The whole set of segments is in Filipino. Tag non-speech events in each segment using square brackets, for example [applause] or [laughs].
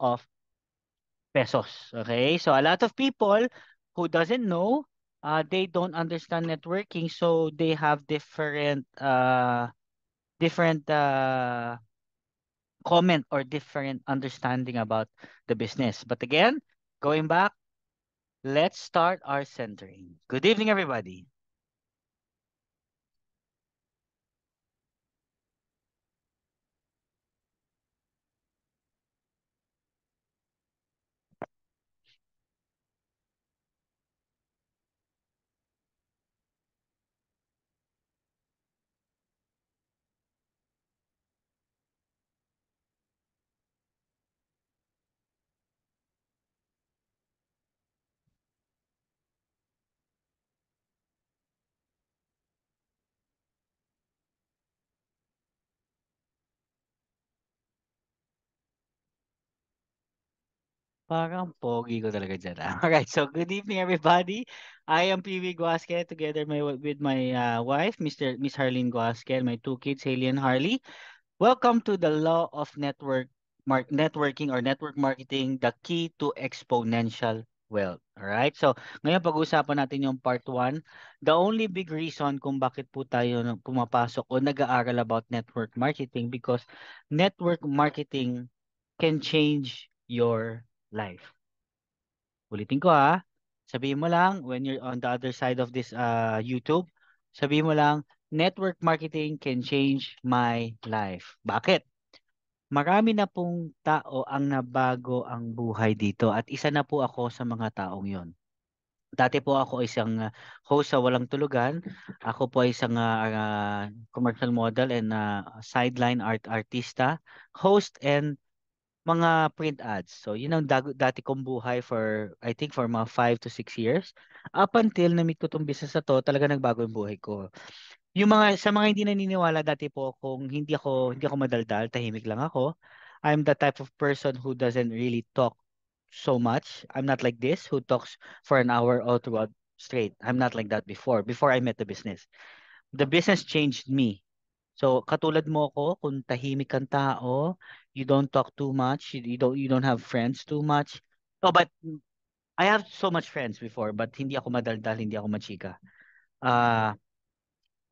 of pesos. Okay? So a lot of people who doesn't know, uh, they don't understand networking, so they have different uh, different uh, comment or different understanding about the business. But again, going back, let's start our centering. Good evening, everybody. Parang pogi ko talaga dyan. Ah. Alright, [laughs] so good evening everybody. I am PV Guasquez together my, with my uh, wife, Mr. Miss Harlene Guasquez, my two kids, Haley and Harley. Welcome to the Law of Network Mark Networking or Network Marketing, the key to exponential wealth. Alright, so ngayon pag-uusapan natin yung part 1. The only big reason kung bakit po tayo pumapasok o nag-aaral about network marketing because network marketing can change your life. Ulitin ko ah. Sabihin mo lang, when you're on the other side of this uh, YouTube, sabihin mo lang, network marketing can change my life. Bakit? Marami na pong tao ang nabago ang buhay dito at isa na po ako sa mga taong yon. Dati po ako isang ah, host sa Walang Tulugan. Ako po ay isang uh, commercial model and uh, sideline art artista, host and mga print ads. So, yun ang dag- dati kong buhay for, I think, for mga 5 to 6 years. Up until na-meet ko tong business na to, talaga nagbago yung buhay ko. Yung mga, sa mga hindi naniniwala dati po, kung hindi ako, hindi ako madaldal, tahimik lang ako. I'm the type of person who doesn't really talk so much. I'm not like this, who talks for an hour all throughout straight. I'm not like that before, before I met the business. The business changed me. So, katulad mo ako, kung tahimik ang tao, you don't talk too much. You don't you don't have friends too much. Oh, but I have so much friends before, but hindi ako madaldal, hindi ako machika. Uh,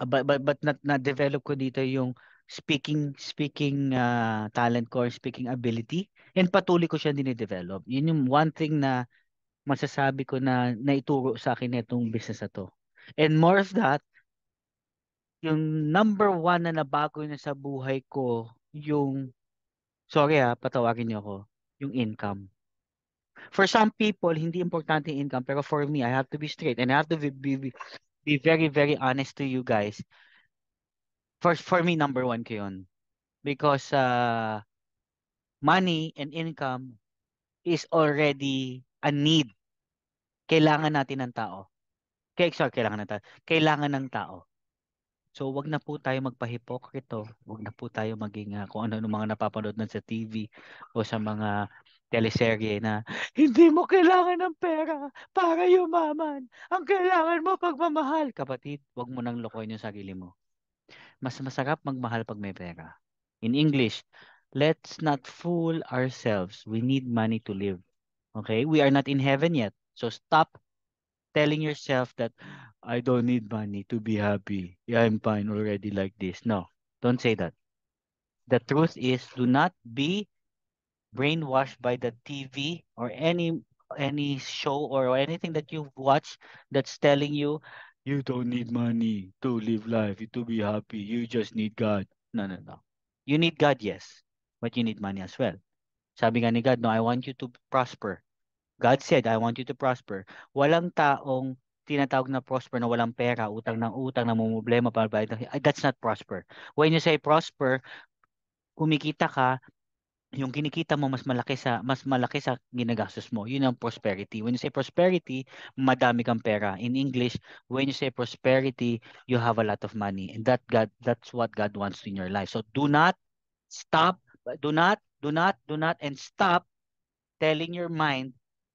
but but but na, na develop ko dito yung speaking speaking uh, talent ko or speaking ability and patuloy ko siyang dine-develop. Yun yung one thing na masasabi ko na naituro sa akin nitong business na to. And more of that, yung number one na nabago na sa buhay ko, yung Sorry ah, patawarin niyo ako. Yung income. For some people, hindi importante yung income. Pero for me, I have to be straight. And I have to be, be, be very, very honest to you guys. For, for me, number one ko yun. Because uh, money and income is already a need. Kailangan natin ng tao. Kaya, sorry, kailangan ng tao. Kailangan ng tao. So, wag na po tayo magpahipokrito. Oh. Wag na po tayo maging uh, kung ano ng mga napapanood na sa TV o sa mga teleserye na hindi mo kailangan ng pera para yumaman. Ang kailangan mo pagmamahal. Kapatid, wag mo nang lokohin yung sarili mo. Mas masarap magmahal pag may pera. In English, let's not fool ourselves. We need money to live. Okay? We are not in heaven yet. So stop telling yourself that I don't need money to be happy. Yeah, I'm fine already like this. No, don't say that. The truth is do not be brainwashed by the TV or any any show or anything that you've watched that's telling you you don't need money to live life, to be happy. You just need God. No, no, no. You need God, yes, but you need money as well. Sabi nga ni God, no, I want you to prosper. God said, I want you to prosper. Walang taong tinatawag na prosper na walang pera, utang ng utang, na problema, pambayad ng... That's not prosper. When you say prosper, kumikita ka, yung kinikita mo mas malaki sa mas malaki sa ginagastos mo. Yun ang prosperity. When you say prosperity, madami kang pera. In English, when you say prosperity, you have a lot of money. And that God that's what God wants in your life. So do not stop, do not, do not, do not and stop telling your mind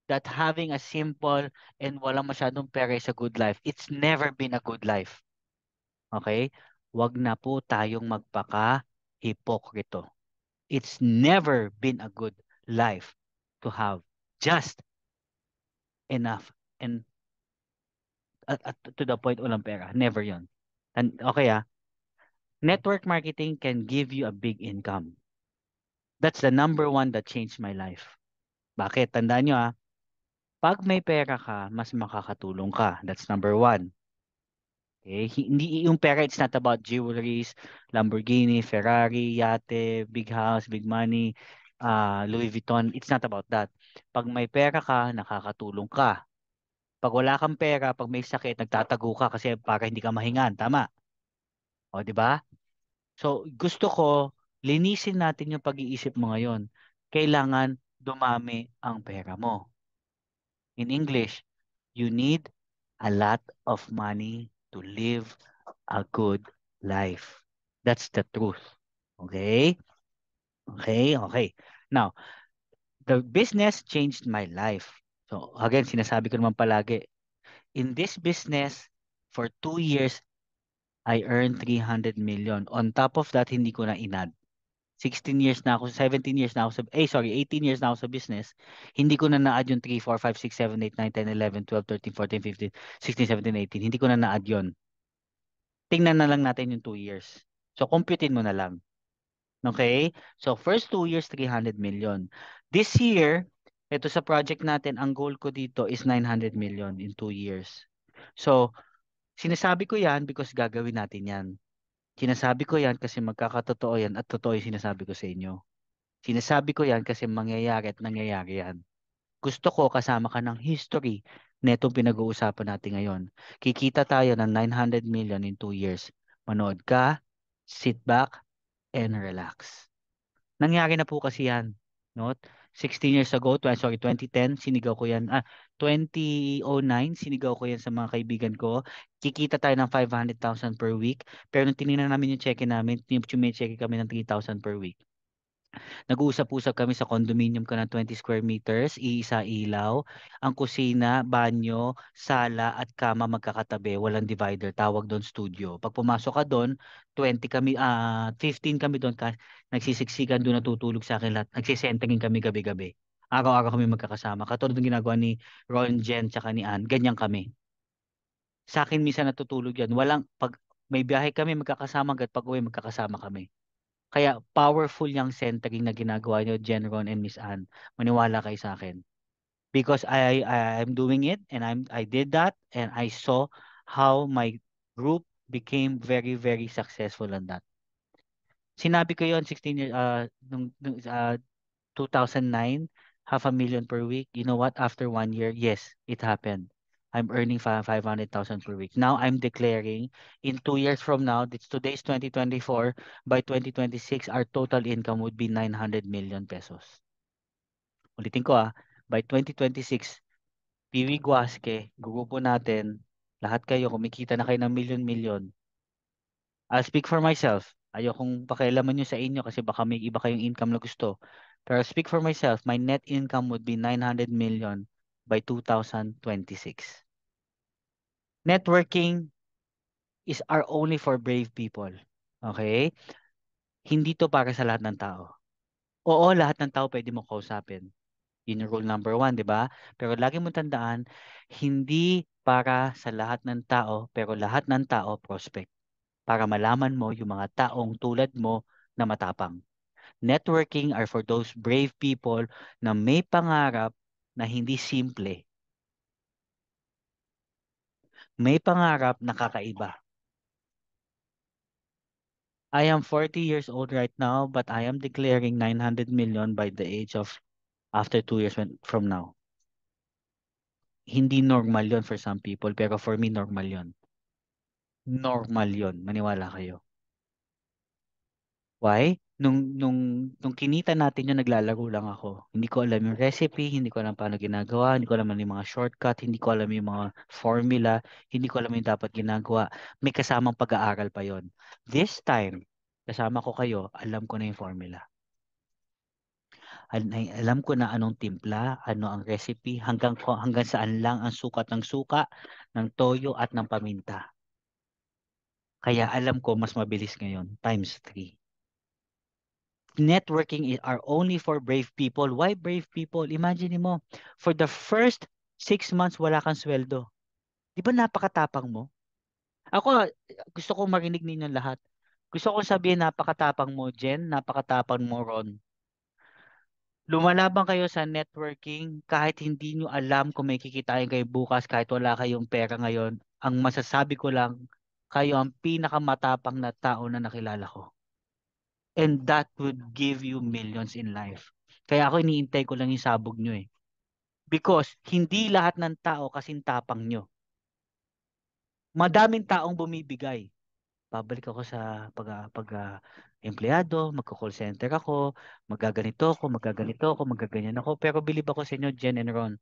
that having a simple and walang masyadong pera is a good life. It's never been a good life. Okay? Wag na po tayong magpaka-hipokrito. It's never been a good life to have just enough and at, at, to the point walang pera. Never yon. okay ah. Network marketing can give you a big income. That's the number one that changed my life. Bakit? Tandaan nyo ah pag may pera ka, mas makakatulong ka. That's number one. Okay? Hindi yung pera, it's not about jewelries, Lamborghini, Ferrari, yate, big house, big money, uh, Louis Vuitton. It's not about that. Pag may pera ka, nakakatulong ka. Pag wala kang pera, pag may sakit, nagtatago ka kasi para hindi ka mahingan. Tama? O, di ba? So, gusto ko, linisin natin yung pag-iisip mo ngayon. Kailangan dumami ang pera mo in English, you need a lot of money to live a good life. That's the truth. Okay? Okay, okay. Now, the business changed my life. So again, sinasabi ko naman palagi, in this business, for two years, I earned 300 million. On top of that, hindi ko na inad. 16 years na ako, 17 years na ako sa, eh sorry, 18 years na ako sa business, hindi ko na na-add yung 3, 4, 5, 6, 7, 8, 9, 10, 11, 12, 13, 14, 15, 16, 17, 18. Hindi ko na na-add yun. Tingnan na lang natin yung 2 years. So, computein mo na lang. Okay? So, first 2 years, 300 million. This year, ito sa project natin, ang goal ko dito is 900 million in 2 years. So, sinasabi ko yan because gagawin natin yan. Sinasabi ko yan kasi magkakatotoo yan at totoo yung sinasabi ko sa inyo. Sinasabi ko yan kasi mangyayari at nangyayari yan. Gusto ko kasama ka ng history na itong pinag-uusapan natin ngayon. Kikita tayo ng 900 million in 2 years. Manood ka, sit back, and relax. Nangyari na po kasi yan. Not? 16 years ago, 20, sorry, 2010, sinigaw ko yan. Ah, 2009, sinigaw ko yan sa mga kaibigan ko. Kikita tayo ng 500,000 per week. Pero nung tinignan namin yung check namin, check kami ng 3,000 per week. Nag-uusap-usap kami sa condominium ka ng 20 square meters, iisa ilaw, ang kusina, banyo, sala at kama magkakatabi, walang divider, tawag doon studio. Pag pumasok ka doon, 20 kami, uh, ah, 15 kami doon, nagsisiksikan doon natutulog sa akin lahat, nagsisentengin kami gabi-gabi. Araw-araw kami magkakasama. Katulad ng ginagawa ni Ron, Jen, tsaka ni Ann. Ganyan kami. Sa akin, minsan natutulog yan. Walang, pag may biyahe kami, magkakasama. at pag uwi, magkakasama kami. Kaya powerful yung centering na ginagawa niyo, Jen, Ron, and Miss Ann. Maniwala kayo sa akin. Because I, I I'm doing it and I'm I did that and I saw how my group became very very successful on that. Sinabi ko 'yon 16 years uh ah, nung, nung uh, ah, 2009 half a million per week. You know what? After one year, yes, it happened. I'm earning 500,000 per week. Now I'm declaring in two years from now, it's today's 2024, by 2026, our total income would be 900 million pesos. Ulitin ko ah, by 2026, Piwi Guasque, grupo natin, lahat kayo, kumikita na kayo ng million-million. I'll speak for myself. Ayokong pakialaman nyo sa inyo kasi baka may iba kayong income na gusto. Pero speak for myself, my net income would be 900 million by 2026. Networking is are only for brave people. Okay? Hindi to para sa lahat ng tao. Oo, lahat ng tao pwede mo kausapin. Yun yung rule number one, di ba? Pero lagi mo tandaan, hindi para sa lahat ng tao, pero lahat ng tao prospect. Para malaman mo yung mga taong tulad mo na matapang networking are for those brave people na may pangarap na hindi simple. May pangarap na kakaiba. I am 40 years old right now, but I am declaring 900 million by the age of after two years from now. Hindi normal yon for some people, pero for me, normal yon. Normal yon. Maniwala kayo. Why? nung nung nung kinita natin yung naglalaro lang ako. Hindi ko alam yung recipe, hindi ko alam paano ginagawa, hindi ko alam ano yung mga shortcut, hindi ko alam yung mga formula, hindi ko alam yung dapat ginagawa. May kasamang pag-aaral pa yon. This time, kasama ko kayo, alam ko na yung formula alam ko na anong timpla, ano ang recipe, hanggang hanggang saan lang ang sukat ng suka, ng toyo at ng paminta. Kaya alam ko mas mabilis ngayon, times 3 networking are only for brave people. Why brave people? Imagine mo, for the first six months, wala kang sweldo. Di ba napakatapang mo? Ako, gusto kong marinig ninyo lahat. Gusto kong sabihin, napakatapang mo, Jen. Napakatapang mo, Ron. Lumalaban kayo sa networking kahit hindi nyo alam kung may kikitain kayo bukas, kahit wala kayong pera ngayon. Ang masasabi ko lang, kayo ang pinakamatapang na tao na nakilala ko. And that would give you millions in life. Kaya ako iniintay ko lang yung sabog nyo eh. Because hindi lahat ng tao kasing tapang nyo. Madaming taong bumibigay. Pabalik ako sa pag, pag empleyado, magko-call center ako, magaganito ako, magaganito ako, magaganyan ako. Pero believe ako sa inyo, Jen and Ron,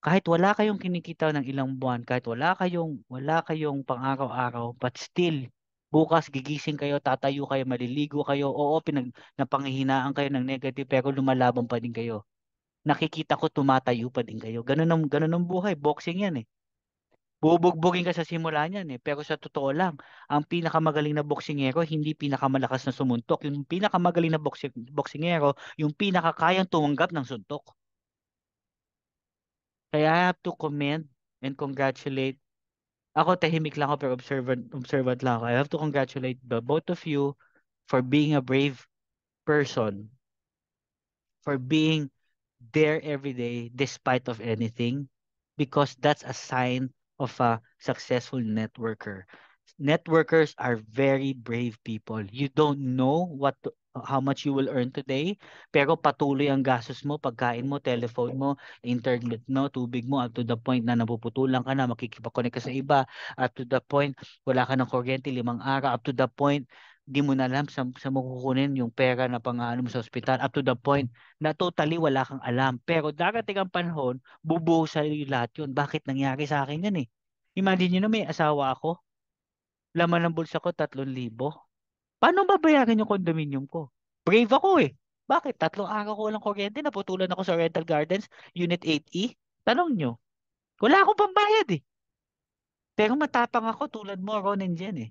kahit wala kayong kinikita ng ilang buwan, kahit wala kayong wala kayong pang-araw-araw, but still bukas gigising kayo, tatayo kayo, maliligo kayo, oo, pinag, napanghihinaan kayo ng negative, pero lumalaban pa din kayo. Nakikita ko tumatayo pa din kayo. Ganun ang, ganun ang buhay, boxing yan eh. Bubugbugin ka sa simula niyan eh. Pero sa totoo lang, ang pinakamagaling na boksingero, hindi pinakamalakas na sumuntok. Yung pinakamagaling na boksing, boksingero, yung pinakakayang tumanggap ng suntok. Kaya I have to commend and congratulate Ako tahimik lang ako pero observant observant lang ako. I have to congratulate the both of you for being a brave person. For being there every day despite of anything because that's a sign of a successful networker. Networkers are very brave people. You don't know what to, how much you will earn today, pero patuloy ang gastos mo, pagkain mo, telephone mo, internet mo, tubig mo, up to the point na napuputulan ka na, makikipakonek ka sa iba, at to the point, wala ka ng kuryente, limang araw, up to the point, di mo na alam sa, sa makukunin yung pera na pangano mo sa ospital up to the point na totally wala kang alam. Pero darating ang panahon, bubuo sa lahat yun. Bakit nangyari sa akin yan eh? Imagine nyo na may asawa ako, laman ng bulsa ko 3,000. Paano babayaran yung condominium ko? Brave ako eh. Bakit? Tatlo araw ko lang kuryente, naputulan ako sa Rental Gardens, Unit 8E. Tanong nyo. Wala akong pambayad eh. Pero matapang ako tulad mo, Ron and eh.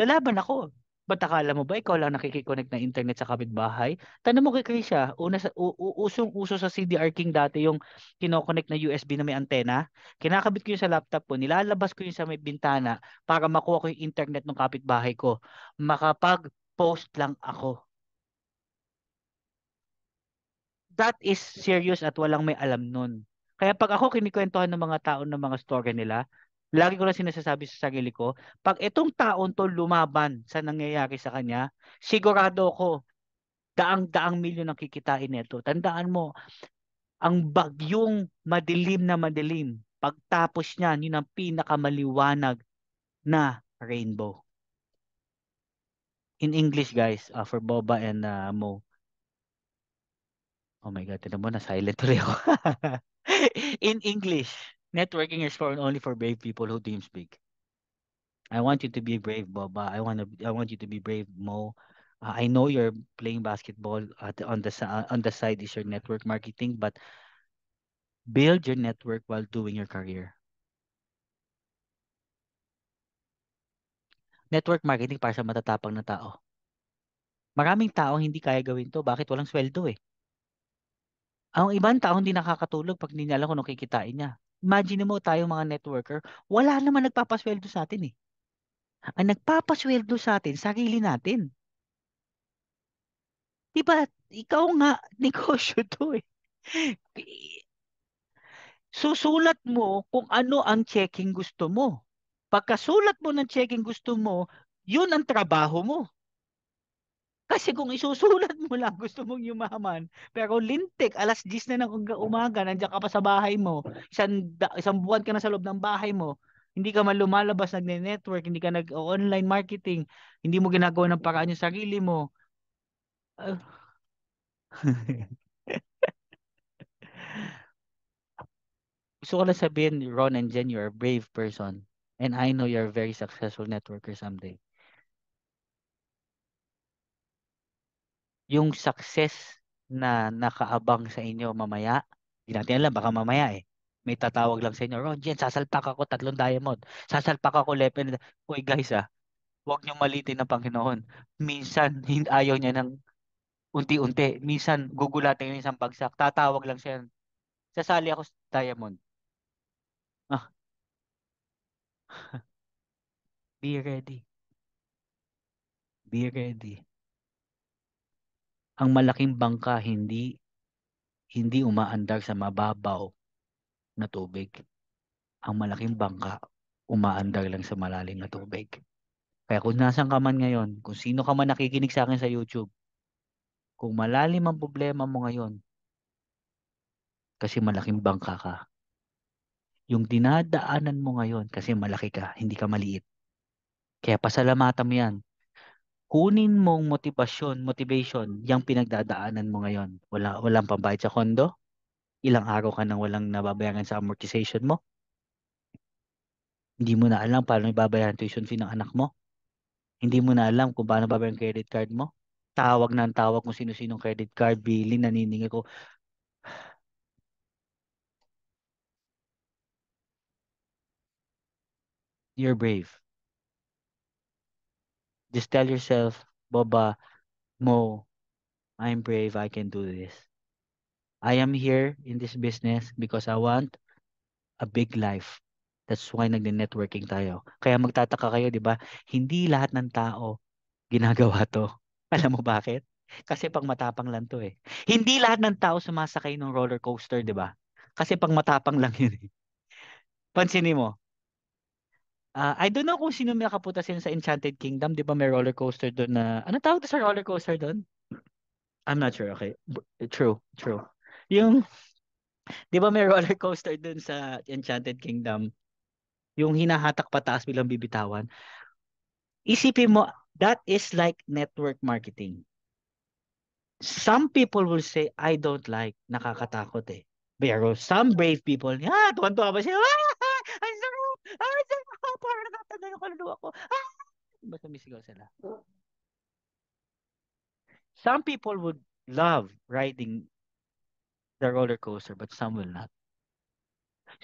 Lalaban ako. Ba't akala mo ba ikaw lang nakikiconnect na internet sa kapitbahay? Tanong mo kay Krisha, una sa, u, u, usong uso sa CDR King dati yung kinoconnect na USB na may antena. Kinakabit ko yun sa laptop ko, nilalabas ko yun sa may bintana para makuha ko yung internet ng kapitbahay ko. Makapag-post lang ako. That is serious at walang may alam nun. Kaya pag ako kinikwentuhan ng mga tao ng mga story nila, lagi ko na sinasabi sa sarili ko, pag itong taon to lumaban sa nangyayari sa kanya, sigurado ko daang-daang milyon ang kikitain nito. Tandaan mo, ang bagyong madilim na madilim, pagtapos niya, yun ang pinakamaliwanag na rainbow. In English, guys, uh, for Boba and uh, Mo. Oh my God, tinan mo, na silent tuloy ako. [laughs] In English, networking is for only for brave people who dreams big. I want you to be brave, Boba. I want to. I want you to be brave, Mo. Uh, I know you're playing basketball at, on the on the side is your network marketing, but build your network while doing your career. Network marketing para sa matatapang na tao. Maraming tao hindi kaya gawin to. Bakit? Walang sweldo eh. Ang ibang tao hindi nakakatulog pag hindi niya alam kung kikitain niya. Imagine mo tayo mga networker, wala naman nagpapasweldo sa atin eh. Ang nagpapasweldo sa atin, sarili natin. Diba, ikaw nga, [laughs] negosyo to eh. Susulat mo kung ano ang checking gusto mo. Pagkasulat mo ng checking gusto mo, yun ang trabaho mo. Kasi kung isusulat mo lang, [laughs] gusto mong yumaman, pero lintik, alas 10 na ng umaga, nandiyan ka pa sa bahay mo, isang, isang buwan ka na sa loob ng bahay mo, hindi ka man lumalabas, nagne-network, hindi ka nag-online marketing, hindi mo ginagawa ng paraan yung sarili mo. Uh... [laughs] Gusto ko lang sabihin, Ron and Jen, you're a brave person. And I know you're a very successful networker someday. yung success na nakaabang sa inyo mamaya, hindi natin alam, baka mamaya eh. May tatawag lang sa inyo, Ron, Jen, sasalpak ako tatlong diamond. Sasalpak ako left and [laughs] Uy, guys ah, huwag niyo malitin ng Panginoon. Minsan, ayaw niya ng unti-unti. Minsan, gugulatin niya isang bagsak. Tatawag lang siya. Sasali ako sa diamond. Ah. [laughs] Be ready. Be ready ang malaking bangka hindi hindi umaandar sa mababaw na tubig. Ang malaking bangka umaandar lang sa malalim na tubig. Kaya kung nasan ka man ngayon, kung sino ka man nakikinig sa akin sa YouTube, kung malalim ang problema mo ngayon, kasi malaking bangka ka. Yung dinadaanan mo ngayon kasi malaki ka, hindi ka maliit. Kaya pasalamatan mo yan kunin mong motivasyon, motivation, yung pinagdadaanan mo ngayon. Wala, walang pambayad sa kondo? Ilang araw ka nang walang nababayaran sa amortization mo? Hindi mo na alam paano ibabayaran tuition fee ng anak mo? Hindi mo na alam kung paano babayaran credit card mo? Tawag na ang tawag kung sino-sinong credit card, billing, naniningi ko. You're brave. Just tell yourself, Baba, Mo, I'm brave. I can do this. I am here in this business because I want a big life. That's why nagne-networking tayo. Kaya magtataka kayo, di ba? Hindi lahat ng tao ginagawa [laughs] to. Alam mo bakit? Kasi pang matapang lang to eh. Hindi lahat ng tao sumasakay ng roller coaster, di ba? Kasi pang matapang [laughs] lang yun eh. Pansinin mo, Uh, I don't know kung sino may nakaputasin sa Enchanted Kingdom. Di ba may roller coaster doon na... Ano tawag sa roller coaster doon? I'm not sure. Okay. True. True. Yung... Di ba may [laughs] roller coaster doon sa Enchanted Kingdom? Yung hinahatak pataas bilang bibitawan. Isipin mo, that is like network marketing. Some people will say, I don't like. Nakakatakot eh. Pero some brave people, ah, tuwan-tuwa ba siya? [laughs] Ah, I'm so, I'm so yung kaluluwa ko. Ah! sumisigaw sila? Some people would love riding the roller coaster, but some will not.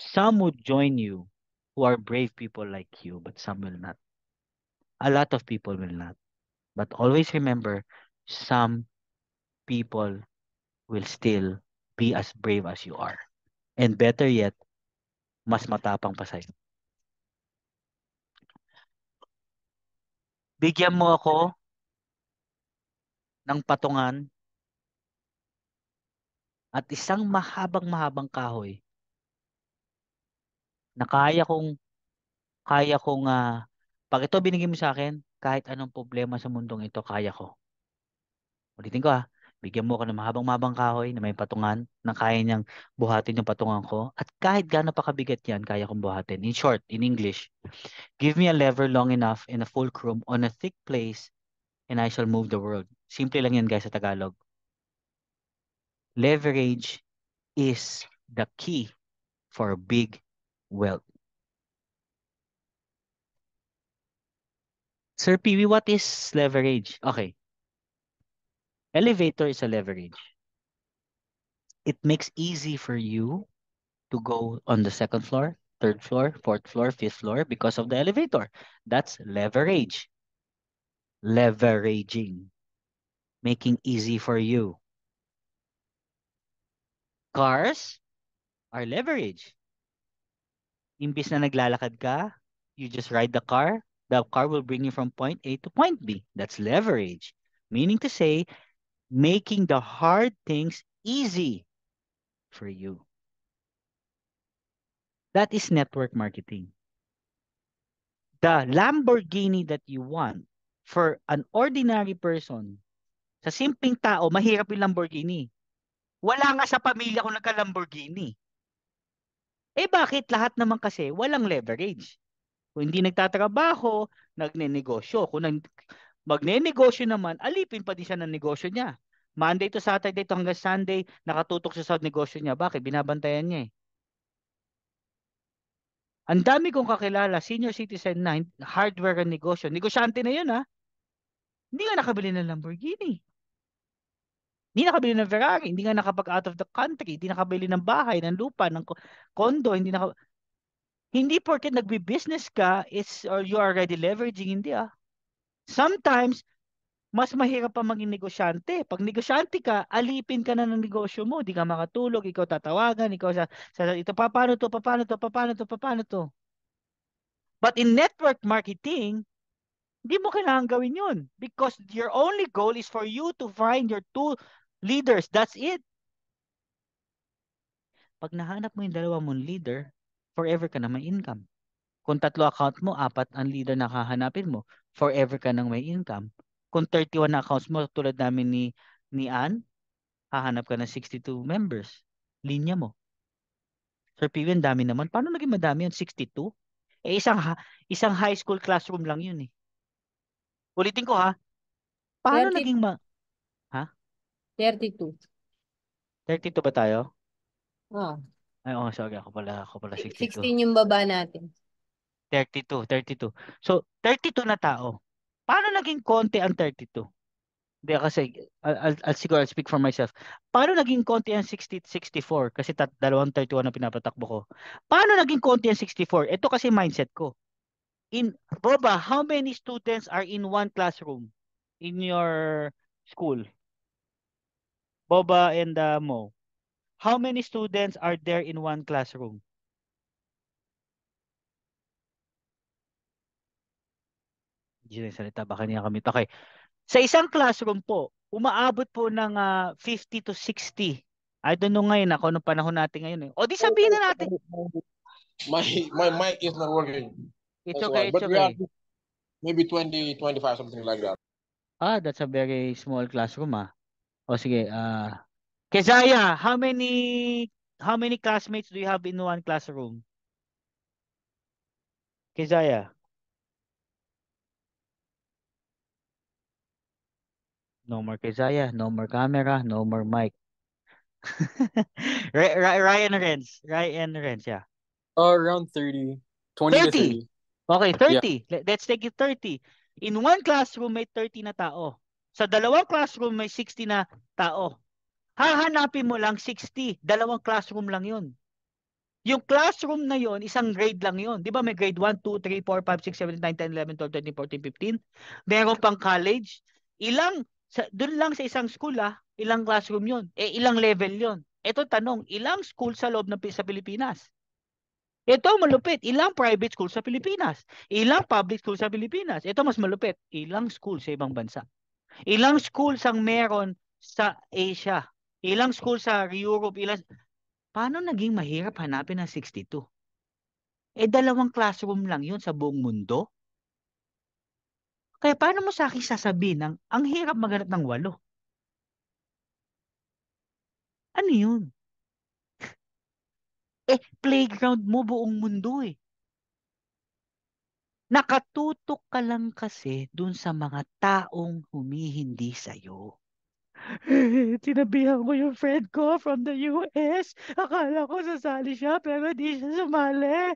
Some would join you who are brave people like you, but some will not. A lot of people will not. But always remember, some people will still be as brave as you are. And better yet, mas matapang pa sa'yo. Bigyan mo ako ng patungan at isang mahabang-mahabang kahoy na kaya kong kaya kong uh, pag ito binigay mo sa akin kahit anong problema sa mundong ito kaya ko. Ulitin ko ah. Bigyan mo ako ng mahabang-mabang kahoy na may patungan na kaya niyang buhatin yung patungan ko. At kahit gaano pa kabigat yan, kaya kong buhatin. In short, in English, give me a lever long enough in a fulcrum on a thick place and I shall move the world. Simple lang yan guys sa Tagalog. Leverage is the key for big wealth. Sir PB, what is leverage? Okay. Elevator is a leverage. It makes easy for you to go on the second floor, third floor, fourth floor, fifth floor because of the elevator. That's leverage. Leveraging. Making easy for you. Cars are leverage. Imbis na naglalakad ka, you just ride the car, the car will bring you from point A to point B. That's leverage. Meaning to say, making the hard things easy for you. That is network marketing. The Lamborghini that you want for an ordinary person, sa simpleng tao, mahirap yung Lamborghini. Wala nga sa pamilya ko nagka-Lamborghini. Eh bakit lahat naman kasi walang leverage? Kung hindi nagtatrabaho, nagne-negosyo. Kung nag, magne-negosyo naman, alipin pa din siya ng negosyo niya. Monday to Saturday to hanggang Sunday, nakatutok siya sa negosyo niya. Bakit? Binabantayan niya eh. Ang dami kong kakilala, senior citizen na, hardware ang negosyo. Negosyante na yun ha. Hindi nga nakabili ng Lamborghini. Hindi nakabili ng Ferrari. Hindi nga nakapag out of the country. Hindi nakabili ng bahay, ng lupa, ng condo. Hindi naka... Hindi porket nagbi-business ka, it's, or you are already leveraging, hindi ah. Sometimes, mas mahirap pa maging negosyante. Pag negosyante ka, alipin ka na ng negosyo mo. Di ka makatulog, ikaw tatawagan, ikaw sa, sa ito paano to, paano to, paano to, paano to. But in network marketing, hindi mo kailangan gawin yun because your only goal is for you to find your two leaders. That's it. Pag nahanap mo yung dalawa mong leader, forever ka na may income. Kung tatlo account mo, apat ang leader na kahanapin mo forever ka nang may income. Kung 31 na accounts mo, tulad namin ni, ni Ann, hahanap ka ng 62 members. Linya mo. Sir Piwi, dami naman. Paano naging madami yun? 62? Eh, isang, isang high school classroom lang yun eh. Ulitin ko ha. Paano 30, naging ma... Ha? 32. 32 ba tayo? Oo. Oh. Ay, Oh, sorry. Ako pala, ako pala 62. 16 yung baba natin. 32, 32. So, 32 na tao. Paano naging konti ang 32? Hindi kasi, I'll, I'll, siguro I'll speak for myself. Paano naging konti ang 60, 64? Kasi tat, dalawang 31 na pinapatakbo ko. Paano naging konti ang 64? Ito kasi mindset ko. In, Boba, how many students are in one classroom in your school? Boba and uh, Mo. How many students are there in one classroom? Hindi salita, baka niya kami. Okay. Sa isang classroom po, umaabot po ng uh, ah, 50 to 60. I don't know ngayon ako ah, nung panahon natin ngayon. Eh. O di sabihin na natin. My my mic is not working. It's okay, why. it's But okay. maybe 20, 25, something like that. Ah, that's a very small classroom ah. O sige, ah. Uh, Kezaya, how many how many classmates do you have in one classroom? Kezaya. No more Kezaya, no more camera, no more mic. Ry- [laughs] Ry- Ryan Renz. Ryan Renz, yeah. Uh, around 30. 20 30. 30. Okay, 30. Yeah. Let's take it 30. In one classroom, may 30 na tao. Sa dalawang classroom, may 60 na tao. Hahanapin mo lang 60. Dalawang classroom lang yun. Yung classroom na yon isang grade lang yon Di ba may grade 1, 2, 3, 4, 5, 6, 7, 9, 10, 11, 12, 13, 14, 15? Meron pang college. Ilang sa, doon lang sa isang school ah, ilang classroom yun? eh ilang level yun? Ito tanong, ilang school sa loob ng sa Pilipinas? Ito malupit, ilang private school sa Pilipinas? Ilang public school sa Pilipinas? Ito mas malupit, ilang school sa ibang bansa? Ilang school sang meron sa Asia? Ilang school sa Europe? Ilang... Paano naging mahirap hanapin ang 62? Eh dalawang classroom lang yun sa buong mundo. Kaya paano mo sa akin sasabihin ng ang hirap maghanap ng walo? Ano yun? [laughs] eh, playground mo buong mundo eh. Nakatutok ka lang kasi dun sa mga taong humihindi sa'yo. [laughs] Tinabihan ko yung friend ko from the US. Akala ko sasali siya pero di siya sumali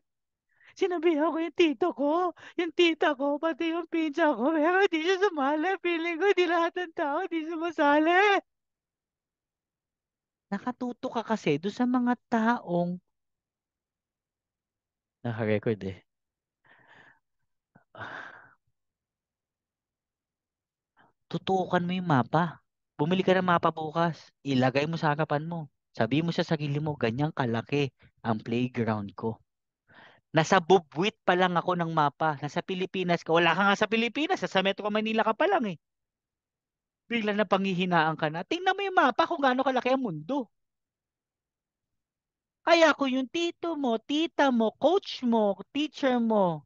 sinabi ko yung tito ko, yung tita ko, pati yung pinsa ko, pero hindi siya sumali. Feeling ko, hindi lahat ng tao, hindi sumasali. Nakatuto ka kasi doon sa mga taong naka-record eh. Tutukan mo yung mapa. Bumili ka ng mapa bukas. Ilagay mo sa harapan mo. Sabi mo sa sarili mo, ganyang kalaki ang playground ko. Nasa bubwit pa lang ako ng mapa. Nasa Pilipinas ka. Wala ka nga sa Pilipinas. Sa Metro Manila ka pa lang eh. Bigla na panghihinaan ka na. Tingnan mo yung mapa kung gaano kalaki ang mundo. Kaya kung yung tito mo, tita mo, coach mo, teacher mo,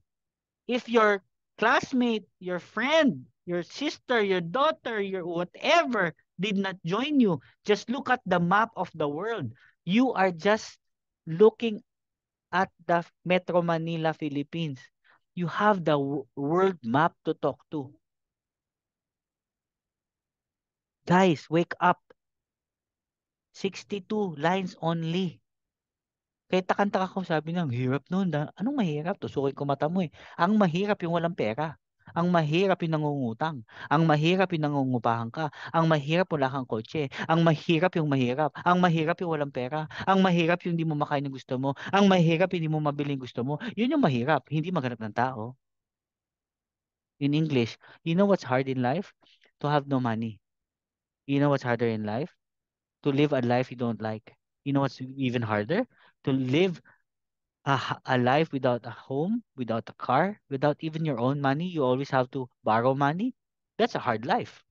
if your classmate, your friend, your sister, your daughter, your whatever did not join you, just look at the map of the world. You are just looking at the Metro Manila, Philippines, you have the world map to talk to. Guys, wake up. 62 lines only. Kaya takantaka ko sabi ng hirap noon. Anong mahirap? Tusukin ko mata mo eh. Ang mahirap yung walang pera. Ang mahirap yung nangungutang. Ang mahirap yung nangungupahan ka. Ang mahirap wala kang kotse. Ang mahirap yung mahirap. Ang mahirap yung walang pera. Ang mahirap yung hindi mo makain ng gusto mo. Ang mahirap yung hindi mo mabiling gusto mo. Yun yung mahirap. Hindi maghanap ng tao. In English, you know what's hard in life? To have no money. You know what's harder in life? To live a life you don't like. You know what's even harder? To live a, a life without a home, without a car, without even your own money. You always have to borrow money. That's a hard life.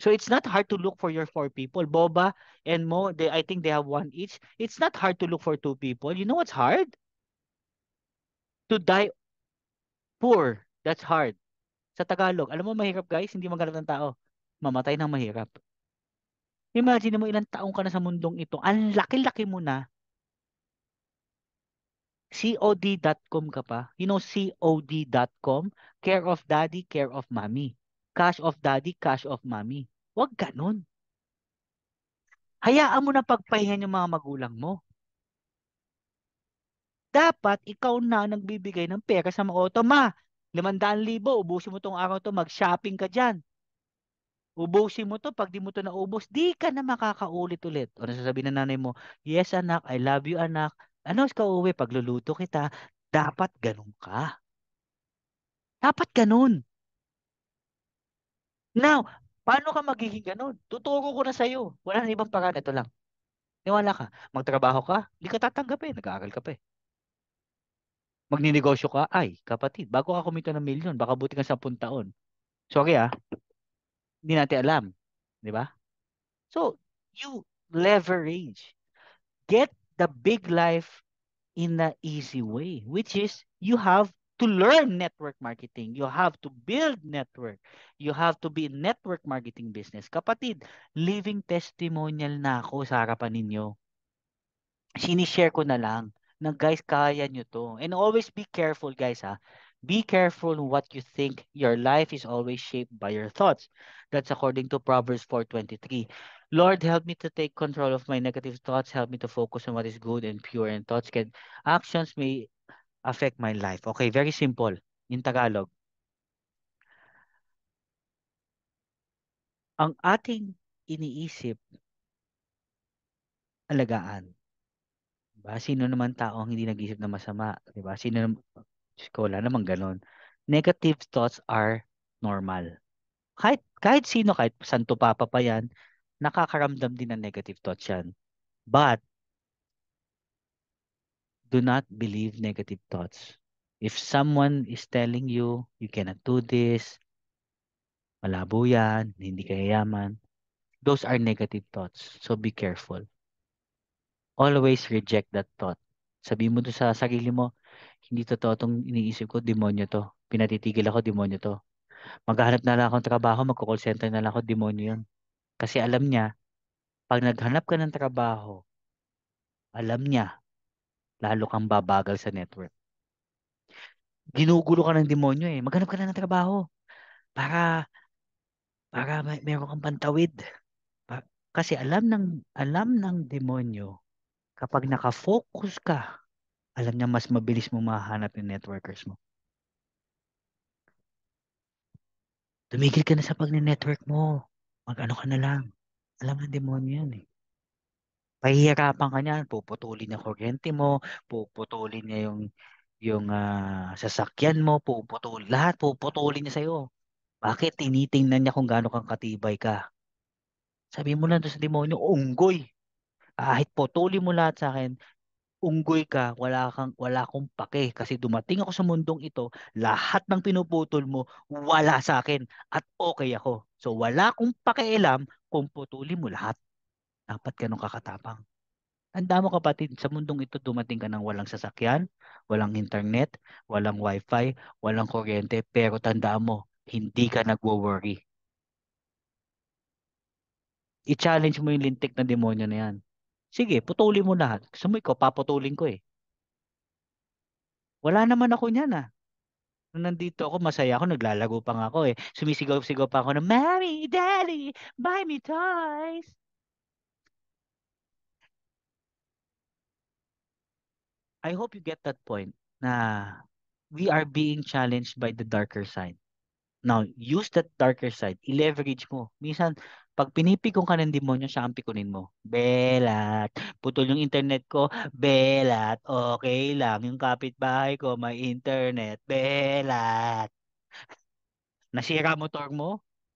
So it's not hard to look for your four people. Boba and Mo, they, I think they have one each. It's not hard to look for two people. You know what's hard? To die poor. That's hard. Sa Tagalog, alam mo mahirap guys, hindi maghanap ng tao. Mamatay ng mahirap. Imagine mo ilang taong ka na sa mundong ito. Ang laki-laki mo na COD.com ka pa. You know COD.com? Care of daddy, care of mommy. Cash of daddy, cash of mommy. Huwag ganun. Hayaan mo na pagpahingan yung mga magulang mo. Dapat ikaw na nagbibigay ng pera sa mga otoma. 500,000, ubusin mo tong araw to, mag-shopping ka dyan. Ubusin mo to, pag di mo to naubos, di ka na makakaulit ulit. O nasasabi na nanay mo, yes anak, I love you anak, ano ka uwi pagluluto kita, dapat ganun ka. Dapat ganun. Now, paano ka magiging ganun? Tuturo ko na sa'yo. Wala na ibang paraan. Ito lang. Niwala ka. Magtrabaho ka, hindi ka tatanggap Eh. Nag-aaral ka pa eh. Magninegosyo ka, ay, kapatid, bago ka kumita ng milyon, baka buti ka 10 taon. Sorry ah, hindi natin alam. Di ba? So, you leverage. Get the big life in the easy way, which is you have to learn network marketing. You have to build network. You have to be network marketing business. Kapatid, living testimonial na ako sa harapan ninyo. Sinishare ko na lang na guys, kaya nyo to. And always be careful guys ha. Be careful what you think. Your life is always shaped by your thoughts. That's according to Proverbs 4.23. Lord, help me to take control of my negative thoughts. Help me to focus on what is good and pure and thoughts can actions may affect my life. Okay, very simple in Tagalog. Ang ating iniisip alagaan. Diba? Sino naman tao ang hindi nag iisip na masama? Diba? Sino naman, ko, wala naman ganun. Negative thoughts are normal. Kahit, kahit sino, kahit santo papa pa yan, nakakaramdam din ng negative thoughts yan. But, do not believe negative thoughts. If someone is telling you, you cannot do this, malabo yan, hindi ka yaman, those are negative thoughts. So be careful. Always reject that thought. Sabi mo to sa sarili mo, hindi totoo tong iniisip ko, demonyo to. Pinatitigil ako, demonyo to. Maghanap na lang akong trabaho, magko-call center na lang ako, demonyo yun. Kasi alam niya, pag naghanap ka ng trabaho, alam niya, lalo kang babagal sa network. Ginugulo ka ng demonyo eh. Maghanap ka na ng trabaho para para may, meron kang pantawid. kasi alam ng alam ng demonyo kapag nakafocus ka, alam niya mas mabilis mo mahanap yung networkers mo. Tumigil ka na sa pagne-network mo. Mag-ano ka na lang. Alam ng demonyo yan eh. Pahihirapan ka niyan, puputulin na kuryente mo, puputulin niya yung yung uh, sasakyan mo, puputulin lahat, puputulin niya sa'yo. Bakit tinitingnan niya kung gaano kang katibay ka? Sabi mo na doon sa demonyo, unggoy. Kahit putulin mo lahat sa akin, unggoy ka, wala kang wala akong pake kasi dumating ako sa mundong ito, lahat ng pinuputol mo wala sa akin at okay ako. So wala akong pakialam kung putulin mo lahat. Dapat ganun kakatapang. Tanda mo kapatid, sa mundong ito dumating ka ng walang sasakyan, walang internet, walang wifi, walang kuryente, pero tanda mo, hindi ka nagwo-worry. I-challenge mo yung lintik na demonyo na yan Sige, putulin mo lahat. Gusto mo ikaw, paputulin ko eh. Wala naman ako niyan ah. Nung nandito ako, masaya ako, naglalago pa nga ako eh. Sumisigaw-sigaw pa ako na, Mommy, Daddy, buy me toys. I hope you get that point na we are being challenged by the darker side. Now, use that darker side. I-leverage mo. Minsan, pag pinipigong ka ng demonyo, siya ang pikunin mo. Belat. Putol yung internet ko. Belat. Okay lang. Yung kapitbahay ko, may internet. Belat. Nasira motor mo?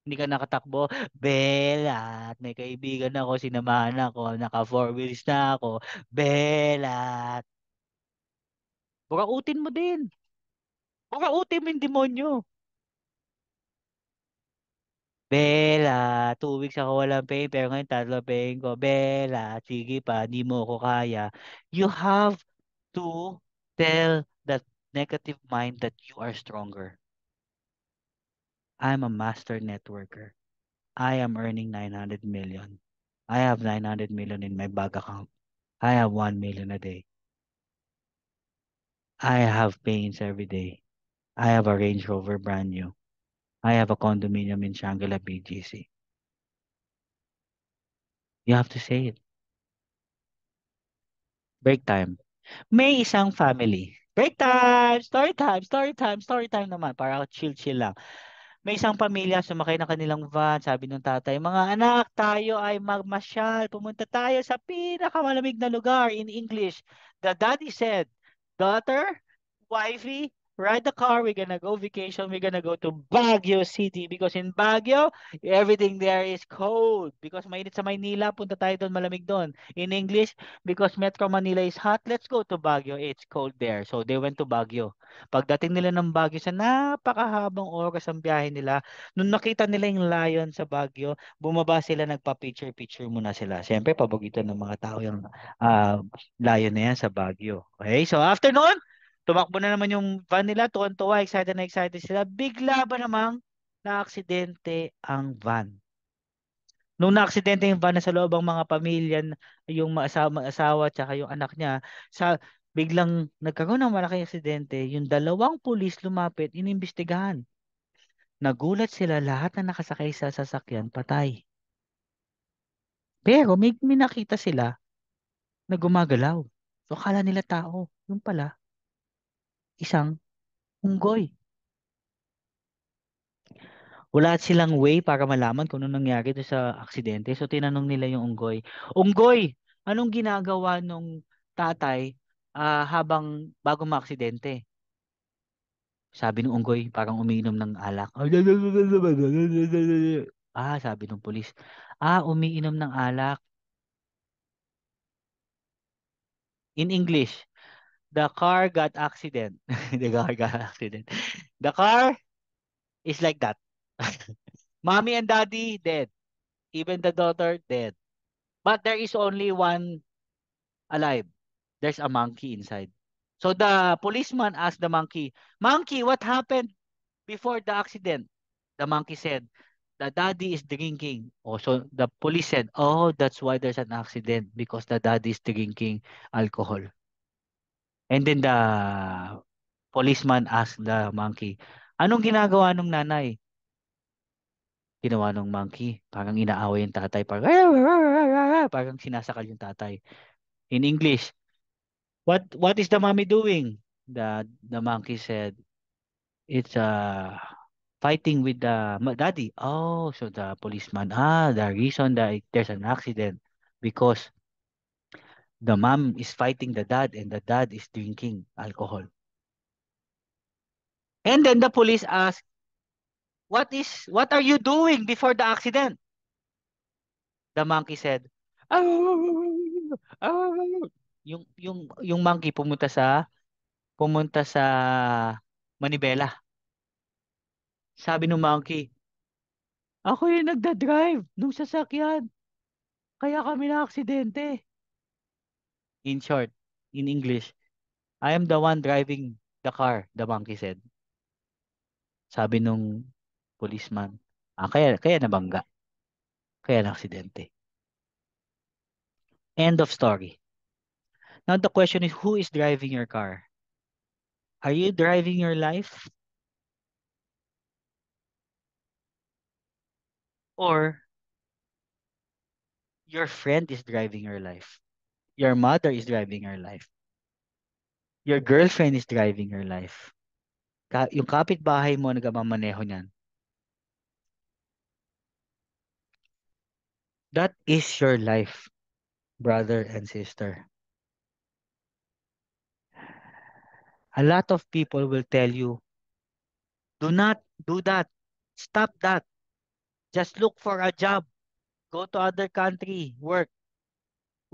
Hindi ka nakatakbo? Belat. May kaibigan ako, sinamahan ako, naka four wheels na ako. Belat. Bukautin mo din. Bukautin mo yung demonyo. Bella, two weeks ako walang pain, pero ngayon tatlo pain ko. Bella, sige pa, di mo ko kaya. You have to tell that negative mind that you are stronger. I'm a master networker. I am earning 900 million. I have 900 million in my bank account. I have 1 million a day. I have pains every day. I have a Range Rover brand new. I have a condominium in Shangela BGC. You have to say it. Break time. May isang family. Break time! Story time! Story time! Story time naman. Para chill-chill lang. May isang pamilya, sumakay ng kanilang van. Sabi ng tatay, mga anak, tayo ay magmasyal. Pumunta tayo sa pinakamalamig na lugar in English. The daddy said, daughter, wifey, ride the car, we're gonna go vacation, we're gonna go to Baguio City because in Baguio, everything there is cold because mainit sa Maynila, punta tayo doon, malamig doon. In English, because Metro Manila is hot, let's go to Baguio, it's cold there. So they went to Baguio. Pagdating nila ng Baguio, sa napakahabang oras ang biyahe nila, nung nakita nila yung lion sa Baguio, bumaba sila, nagpa-picture-picture muna sila. Siyempre, pabagitan ng mga tao yung uh, lion na yan sa Baguio. Okay, so afternoon, Tumakbo na naman yung van nila, tuwan-tuwa, excited na excited sila. Bigla ba namang na-aksidente ang van? Nung na-aksidente yung van na sa loob ang mga pamilya, yung mag asawa, asawa tsaka yung anak niya, sa biglang nagkaroon ng malaking aksidente, yung dalawang pulis lumapit, inimbestigahan. Nagulat sila lahat na nakasakay sa sasakyan patay. Pero may, may nakita sila na gumagalaw. So, akala nila tao. Yung pala, isang unggoy. Wala silang way para malaman kung ano nangyari do sa aksidente. So tinanong nila yung unggoy, "Unggoy, anong ginagawa nung tatay uh, habang bago maaksidente?" Sabi ng unggoy, parang umiinom ng alak. [laughs] Ah, sabi ng pulis. Ah, umiinom ng alak. In English, the car got accident. [laughs] the car got accident. The car is like that. [laughs] Mommy and daddy dead. Even the daughter dead. But there is only one alive. There's a monkey inside. So the policeman asked the monkey, Monkey, what happened before the accident? The monkey said, the daddy is drinking. Oh, so the police said, oh, that's why there's an accident because the daddy is drinking alcohol. And then the policeman asked the monkey, anong ginagawa nung nanay? Ginawa nung monkey, parang inaaway yung tatay, parang, parang sinasakal yung tatay. In English, what what is the mommy doing? The the monkey said, it's uh fighting with the daddy. Oh, so the policeman, ah, the reason that there's an accident because the mom is fighting the dad and the dad is drinking alcohol. And then the police ask, what is what are you doing before the accident? The monkey said, oh, oh. Yung, yung, yung monkey pumunta sa pumunta sa Manibela. Sabi ng monkey, ako yung nagda-drive nung sasakyan. Kaya kami na aksidente. In short, in English, I am the one driving the car, the monkey said. Sabi nung policeman, ah, kaya, kaya nabangga. Kaya na aksidente. End of story. Now the question is, who is driving your car? Are you driving your life? Or your friend is driving your life? Your mother is driving your life. Your girlfriend is driving her life. Ka- yung kapitbahay mo nagmamaneho niyan. That is your life, brother and sister. A lot of people will tell you, do not do that. Stop that. Just look for a job. Go to other country, work.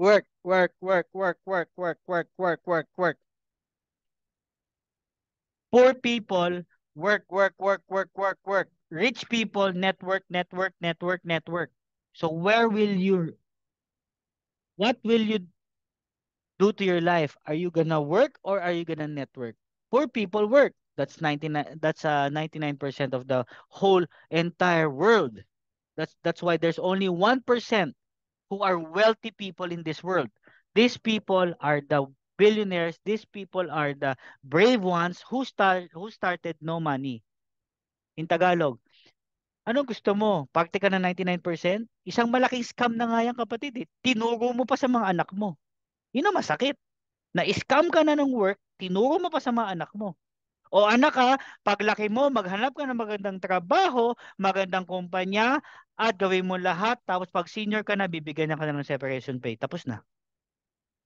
work, work, work, work, work, work, work, work, work, work. Poor people, work, work, work, work, work, work. Rich people, network, network, network, network. So where will you, what will you do to your life? Are you gonna work or are you gonna network? Poor people work. That's 99, that's uh, 99% of the whole entire world. That's, that's why there's only 1% who are wealthy people in this world. These people are the billionaires. These people are the brave ones who start who started no money. In Tagalog, anong gusto mo? Parte ka na 99%? Isang malaking scam na nga yan kapatid eh. Tinuro mo pa sa mga anak mo. Yun ang masakit. Na-scam ka na ng work, tinuro mo pa sa mga anak mo. O anak ha, ah, paglaki mo, maghanap ka ng magandang trabaho, magandang kumpanya, at gawin mo lahat. Tapos pag senior ka na, bibigyan na ka na ng separation pay. Tapos na.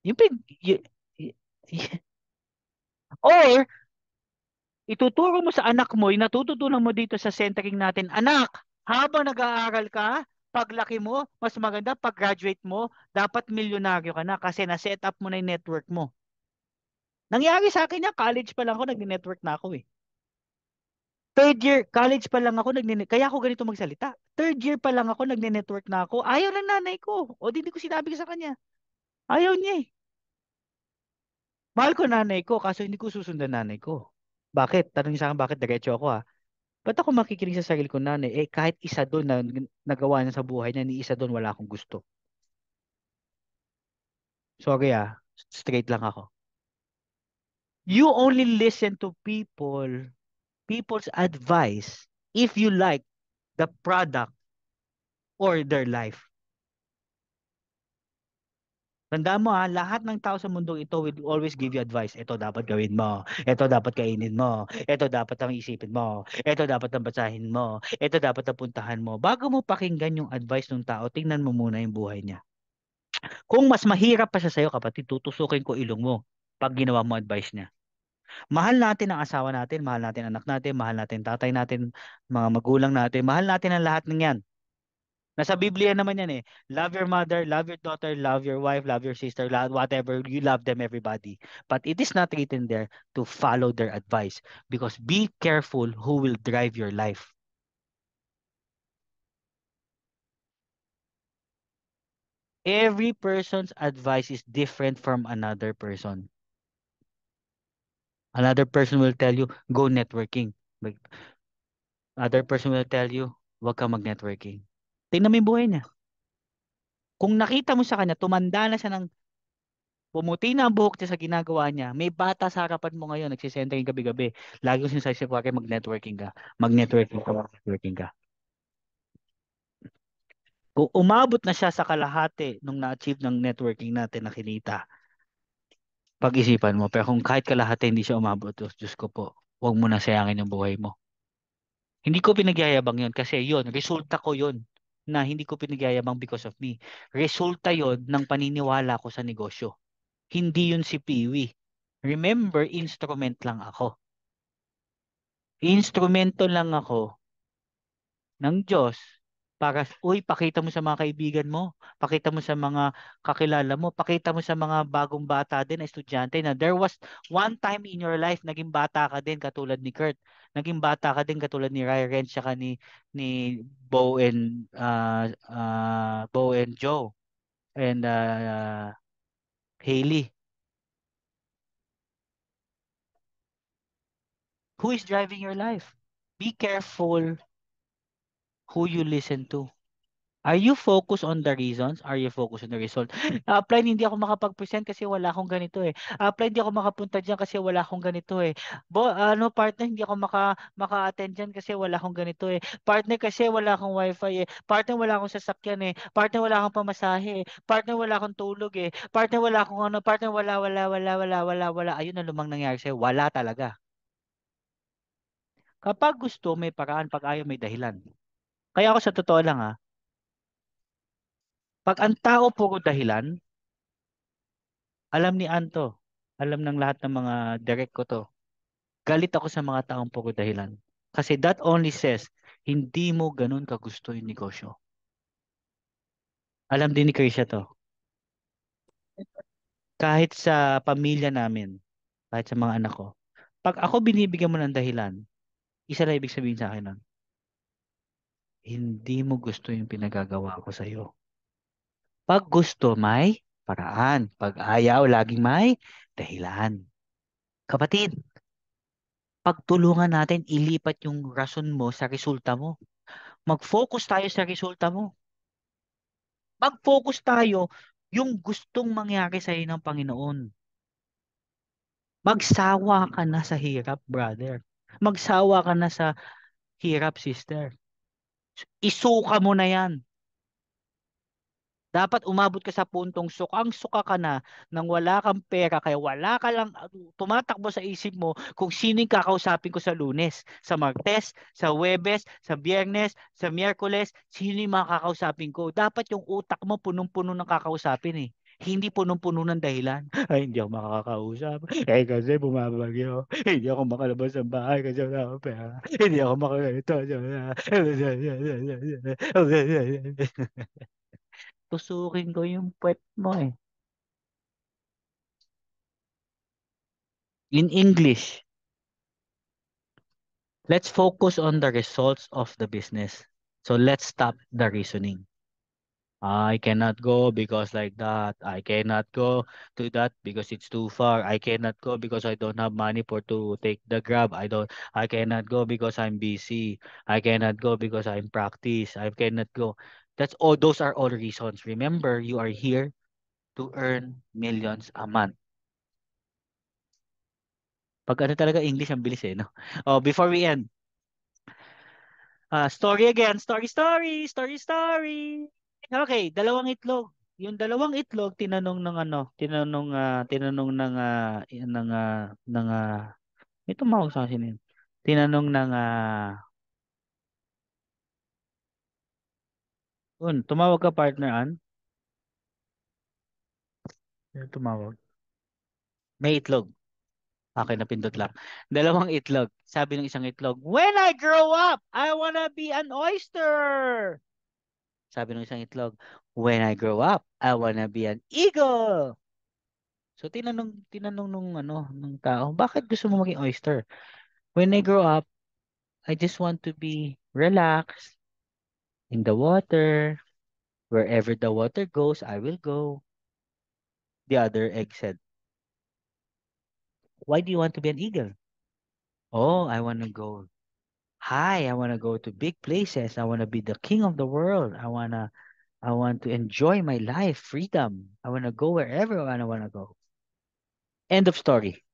Yung pig... Y- y- y- [laughs] Or, ituturo mo sa anak mo, natututunan mo dito sa centering natin, anak, habang nag-aaral ka, paglaki mo, mas maganda, pag-graduate mo, dapat milyonaryo ka na kasi na-set up mo na yung network mo. Nangyari sa akin yan, college pa lang ako, nag-network na ako eh. Third year, college pa lang ako, nagne kaya ako ganito magsalita. Third year pa lang ako, nagne-network na ako. Ayaw ng nanay ko. O hindi ko sinabi ko sa kanya. Ayaw niya eh. Mahal ko nanay ko, kaso hindi ko susundan nanay ko. Bakit? Tanong niya sa akin, bakit diretso ako ha? Ah. Ba't ako makikinig sa sarili ko nanay? Eh, kahit isa doon na nagawa niya sa buhay niya, ni isa doon wala akong gusto. Sorry ah, straight lang ako you only listen to people, people's advice if you like the product or their life. Tanda mo ha, lahat ng tao sa mundong ito will always give you advice. Ito dapat gawin mo. Ito dapat kainin mo. Ito dapat ang isipin mo. Ito dapat ang basahin mo. Ito dapat ang puntahan mo. Bago mo pakinggan yung advice ng tao, tingnan mo muna yung buhay niya. Kung mas mahirap pa siya sa'yo, kapatid, tutusukin ko ilong mo pag ginawa mo advice niya. Mahal natin ang asawa natin, mahal natin anak natin, mahal natin tatay natin, mga magulang natin, mahal natin ang lahat ng yan. Nasa Biblia naman yan eh. Love your mother, love your daughter, love your wife, love your sister, love whatever. You love them, everybody. But it is not written there to follow their advice. Because be careful who will drive your life. Every person's advice is different from another person. Another person will tell you, go networking. Other person will tell you, huwag ka mag-networking. Tingnan mo yung buhay niya. Kung nakita mo sa kanya, tumanda na siya ng pumuti na ang buhok niya sa ginagawa niya, may bata sa harapan mo ngayon, nagsisenta yung gabi-gabi. Lagi yung sinasabi ko kay mag-networking ka. Mag-networking ka, mag-networking ka. Kung umabot na siya sa kalahati nung na-achieve ng networking natin na kinita, pag-isipan mo. Pero kung kahit kalahati hindi siya umabot, oh, Diyos ko po, huwag mo na sayangin ang buhay mo. Hindi ko pinagyayabang yon kasi yon resulta ko yon na hindi ko pinagyayabang because of me. Resulta yon ng paniniwala ko sa negosyo. Hindi yun si Piwi. Remember, instrument lang ako. Instrumento lang ako ng Diyos para uy pakita mo sa mga kaibigan mo, pakita mo sa mga kakilala mo, pakita mo sa mga bagong bata din na estudyante na there was one time in your life naging bata ka din katulad ni Kurt, naging bata ka din katulad ni Ryan siya ni ni Bow and uh, ah, uh, ah, Bow and Joe and uh, uh ah, Haley. Who is driving your life? Be careful who you listen to. Are you focused on the reasons? Are you focused on the result? [gasps] Apply, hindi ako makapag-present kasi wala akong ganito eh. Apply, hindi ako makapunta dyan kasi wala akong ganito eh. Bo, ano, partner, hindi ako maka, maka-attend dyan kasi wala akong ganito eh. Partner, kasi wala akong wifi eh. Partner, wala akong sasakyan eh. Partner, wala akong pamasahe eh. Partner, wala akong tulog eh. Partner, wala akong ano. Partner, wala, wala, wala, wala, wala, wala. Ayun na lumang nangyari sa'yo. Wala talaga. Kapag gusto, may paraan. Pag ayaw, may dahilan. Kaya ako sa totoo lang ha, ah. pag ang tao puro dahilan, alam ni Anto, alam ng lahat ng mga direct ko to, galit ako sa mga taong puro dahilan. Kasi that only says, hindi mo ganun kagusto yung negosyo. Alam din ni Krisha to. Kahit sa pamilya namin, kahit sa mga anak ko, pag ako binibigyan mo ng dahilan, isa lang ibig sabihin sa akin nun, hindi mo gusto yung pinagagawa ko sa iyo. Pag gusto, may paraan. Pag ayaw, laging may dahilan. Kapatid, pagtulungan natin ilipat yung rason mo sa resulta mo. Mag-focus tayo sa resulta mo. Mag-focus tayo yung gustong mangyari sa iyo ng Panginoon. Magsawa ka na sa hirap, brother. Magsawa ka na sa hirap, sister isuka mo na yan. Dapat umabot ka sa puntong suka. Ang suka ka na nang wala kang pera kaya wala ka lang tumatakbo sa isip mo kung sining kakausapin ko sa lunes, sa martes, sa webes, sa biyernes, sa miyerkules, sino yung makakausapin ko. Dapat yung utak mo punong-puno ng kakausapin eh hindi punong-puno ng dahilan. [laughs] Ay, hindi ako makakausap. Eh, kasi bumabagyo. hindi ako makalabas ng bahay kasi wala akong pera. Eh, hindi ako makakalito. [laughs] Tusukin ko yung puwet mo eh. In English, let's focus on the results of the business. So let's stop the reasoning. I cannot go because like that. I cannot go to that because it's too far. I cannot go because I don't have money for to take the grab. I don't I cannot go because I'm busy. I cannot go because I'm practice. I cannot go. That's all those are all reasons. Remember, you are here to earn millions a month. Pag ano talaga English ang bilis eh, no? Oh, before we end. Uh, story again, story, story, story, story. Ah, okay, dalawang itlog. Yung dalawang itlog tinanong ng ano, tinanong uh, tinanong ng uh, ng uh, ng uh, ito mawag sa akin Tinanong ng uh, Un, tumawag ka partner an? Tumawag. May itlog. Okay, napindot lang. Dalawang itlog. Sabi ng isang itlog, When I grow up, I wanna be an oyster. Sabi ng isang itlog, when I grow up, I wanna be an eagle. So tinanong tinanong nung ano ng tao, bakit gusto mo maging oyster? When I grow up, I just want to be relaxed in the water. Wherever the water goes, I will go. The other egg said, Why do you want to be an eagle? Oh, I want to go hi I want to go to big places. I want to be the king of the world. I want to I want to enjoy my life, freedom. I want to go wherever I want to go. End of story.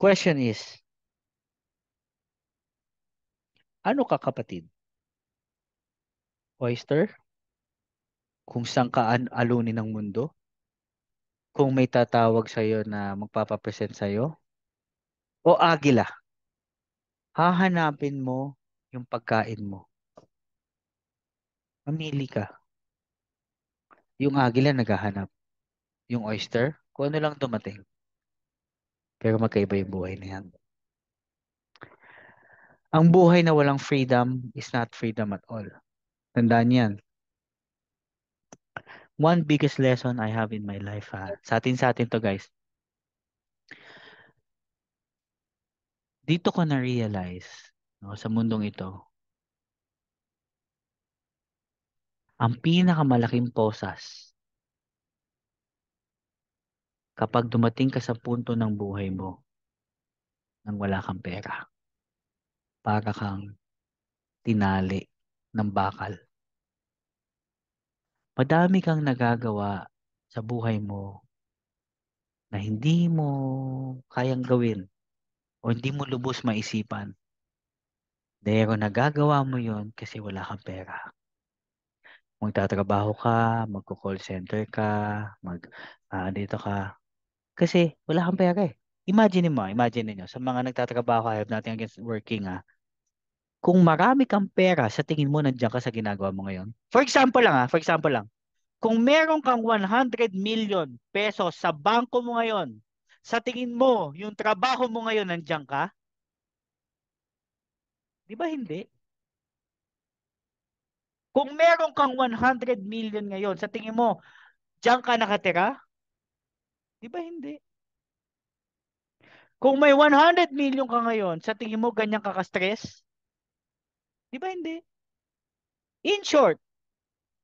Question is, ano ka kapatid? Oyster? Kung saan ka alunin ng mundo? Kung may tatawag sa iyo na magpapa-present sa iyo O agila? hahanapin mo yung pagkain mo. Mamili ka. Yung agila naghahanap. Yung oyster, kung ano lang dumating. Pero magkaiba yung buhay na yan. Ang buhay na walang freedom is not freedom at all. Tandaan yan. One biggest lesson I have in my life. Ha? Sa atin sa atin to guys. dito ko na-realize no, sa mundong ito, ang pinakamalaking posas kapag dumating ka sa punto ng buhay mo nang wala kang pera. Para kang tinali ng bakal. Madami kang nagagawa sa buhay mo na hindi mo kayang gawin o hindi mo lubos maisipan. Pero nagagawa mo yon kasi wala kang pera. Magtatrabaho ka, magko-call center ka, mag uh, dito ka. Kasi wala kang pera eh. Imagine mo, imagine niyo sa mga nagtatrabaho help natin against working ah. Kung marami kang pera sa tingin mo nandiyan ka sa ginagawa mo ngayon. For example lang ah, for example lang. Kung meron kang 100 million pesos sa bangko mo ngayon, sa tingin mo, yung trabaho mo ngayon, nandiyan ka? Di ba hindi? Kung meron kang 100 million ngayon, sa tingin mo, diyan ka nakatira? Di ba hindi? Kung may 100 million ka ngayon, sa tingin mo, ganyan ka ka-stress? Di ba hindi? In short,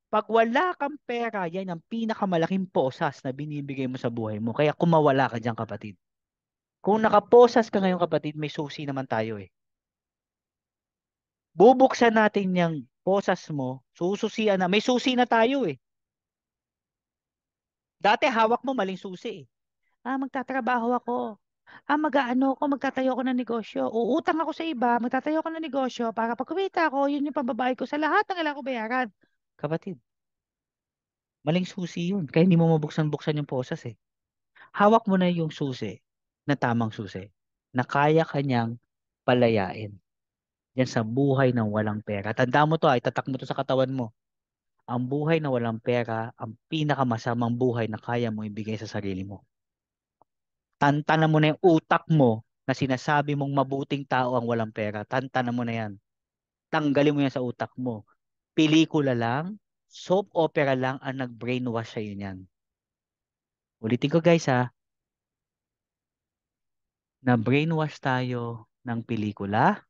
pag wala kang pera, yan ang pinakamalaking posas na binibigay mo sa buhay mo. Kaya kumawala ka dyan, kapatid. Kung nakaposas ka ngayon, kapatid, may susi naman tayo eh. Bubuksan natin yung posas mo, sususian na. May susi na tayo eh. Dati hawak mo maling susi eh. Ah, magtatrabaho ako. Ah, mag-aano ako, magtatayo ako ng negosyo. Uutang ako sa iba, magtatayo ako ng negosyo para pag ako, yun yung pambabae ko sa lahat ng kailangan ko bayaran. Kapatid, maling susi yun. Kaya hindi mo mabuksan-buksan yung posas eh. Hawak mo na yung susi na tamang susi na kaya kanyang palayain. Yan sa buhay ng walang pera. Tanda mo to, ay ah, tatak mo to sa katawan mo. Ang buhay na walang pera, ang pinakamasamang buhay na kaya mo ibigay sa sarili mo. Tantana mo na yung utak mo na sinasabi mong mabuting tao ang walang pera. Tantana mo na yan. Tanggalin mo yan sa utak mo pelikula lang, soap opera lang ang nag-brainwash sa'yo niyan. Ulitin ko guys ha. Na-brainwash tayo ng pelikula,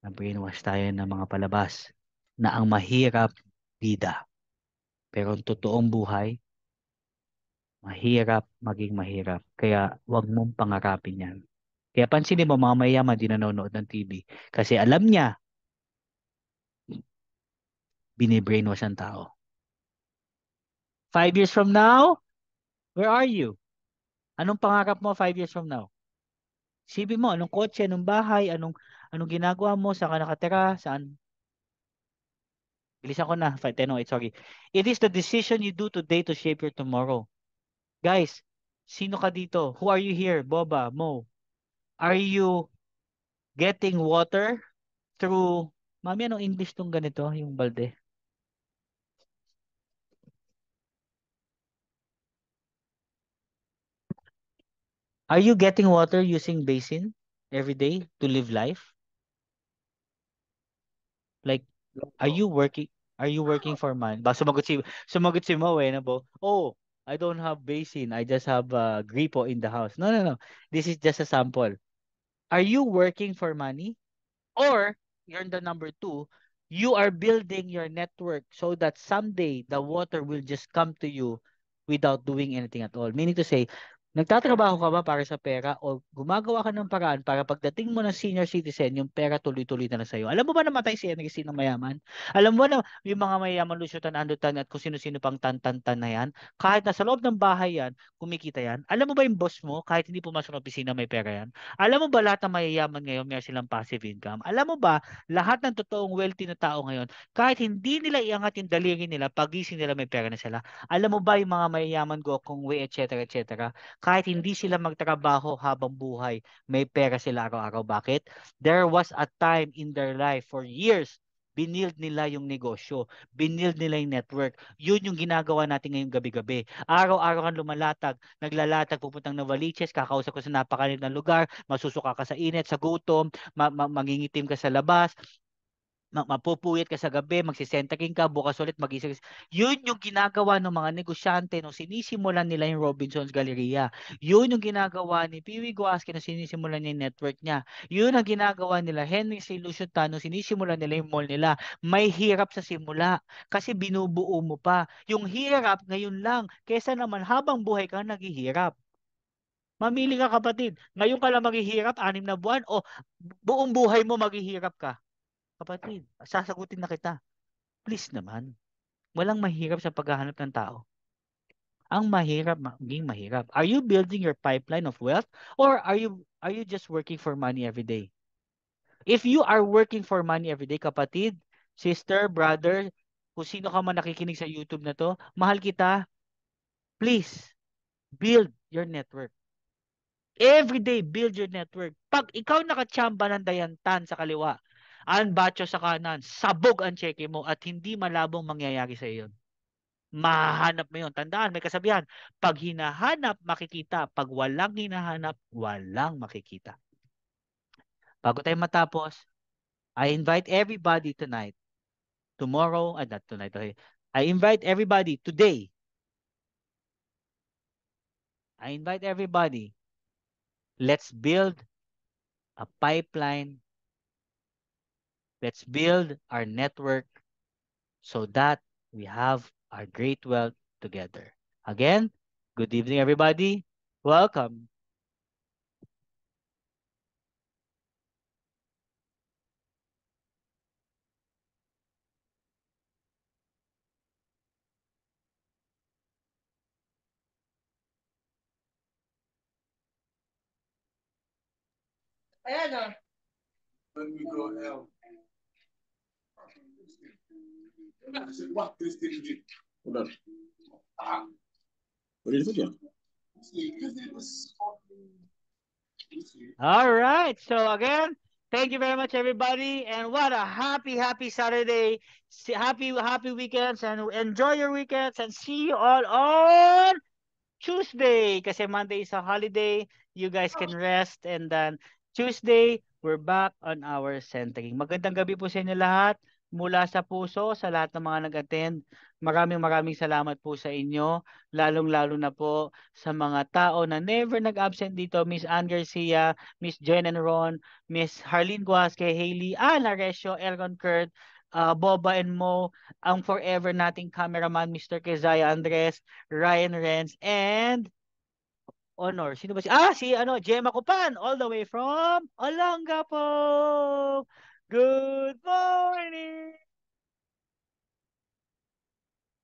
na-brainwash tayo ng mga palabas na ang mahirap bida. Pero ang totoong buhay, mahirap maging mahirap. Kaya wag mong pangarapin yan. Kaya pansinin mo, mamaya mayaman din nanonood ng TV. Kasi alam niya binibrainwash ang tao. Five years from now, where are you? Anong pangarap mo five years from now? Sibi mo, anong kotse, anong bahay, anong, anong ginagawa mo, saan ka nakatira, saan? Bilisan ko na, 10.08, sorry. It is the decision you do today to shape your tomorrow. Guys, sino ka dito? Who are you here? Boba, Mo? Are you getting water through, mami, anong English tong ganito, yung balde? Are you getting water using basin every day to live life? Like, are you working? Are you working for man? Ba sumagot si sumagot si Mo eh, na bo. Oh, I don't have basin. I just have a uh, gripo in the house. No, no, no. This is just a sample. Are you working for money? Or you're the number two, you are building your network so that someday the water will just come to you without doing anything at all. Meaning to say, Nagtatrabaho ka ba para sa pera o gumagawa ka ng paraan para pagdating mo ng senior citizen, yung pera tuloy-tuloy na, na sa'yo? Alam mo ba namatay si Enrique Sino mayaman? Alam mo na yung mga mayaman Lucio Tanandutan at kung sino-sino pang tantantan na yan, kahit nasa loob ng bahay yan, kumikita yan. Alam mo ba yung boss mo, kahit hindi pumasok ng opisina, may pera yan? Alam mo ba lahat ng mayayaman ngayon, meron silang passive income? Alam mo ba, lahat ng totoong wealthy na tao ngayon, kahit hindi nila iangat yung daliri nila, pagising nila may pera na sila. Alam mo ba yung mga mayayaman go, kung we, etc., etc., kahit hindi sila magtrabaho habang buhay, may pera sila araw-araw. Bakit? There was a time in their life for years, binild nila yung negosyo, binild nila yung network. Yun yung ginagawa natin ngayong gabi-gabi. Araw-araw kang lumalatag, naglalatag, pupuntang valiches, kakausap ko sa napakalit na lugar, masusuka ka sa init, sa gutom, ma- ma- mangingitim ka sa labas, mapupuwit ka sa gabi, magsisentaking ka, bukas ulit magising. Yun yung ginagawa ng mga negosyante nung sinisimulan nila yung Robinson's Galleria. Yun yung ginagawa ni Piwi Guasque nung sinisimulan niya yung network niya. Yun ang ginagawa nila Henry C. Lucian nung sinisimulan nila yung mall nila. May hirap sa simula kasi binubuo mo pa. Yung hirap ngayon lang kesa naman habang buhay ka naghihirap. Mamili ka kapatid. Ngayon ka lang maghihirap, anim na buwan, o buong buhay mo maghihirap ka kapatid, sasagutin na kita. Please naman. Walang mahirap sa paghahanap ng tao. Ang mahirap, maging mahirap. Are you building your pipeline of wealth or are you are you just working for money every day? If you are working for money every day, kapatid, sister, brother, kung sino ka man nakikinig sa YouTube na to, mahal kita, please build your network. Every day, build your network. Pag ikaw nakachamba ng dayantan sa kaliwa, Anbacho sa kanan, sabog ang cheque mo at hindi malabong mangyayari sa iyo. Mahanap mo yun. Tandaan, may kasabihan, pag hinahanap, makikita. Pag walang hinahanap, walang makikita. Bago tayo matapos, I invite everybody tonight, tomorrow, ay not tonight, okay. I invite everybody today. I invite everybody, let's build a pipeline Let's build our network so that we have our great wealth together. Again, good evening, everybody. Welcome. Ayan o. Oh. When go out. What did you think? All right. So again, thank you very much, everybody, and what a happy, happy Saturday, happy, happy weekends, and enjoy your weekends, and see you all on Tuesday. Because Monday is a holiday. You guys can rest, and then Tuesday we're back on our centering. Magandang gabi po sa inyo lahat. mula sa puso sa lahat ng mga nag-attend. Maraming maraming salamat po sa inyo, lalong-lalo na po sa mga tao na never nag-absent dito, Miss Ann Garcia, Miss Jen and Ron, Miss Harlene Guasque, Hailey, Ana ah, Resio, Elron Kurt, uh, Boba and Mo, ang forever nating cameraman, Mr. Kezaya Andres, Ryan Renz, and Honor. Sino ba si? Ah, si ano, Gemma Kupan, all the way from po! Good morning.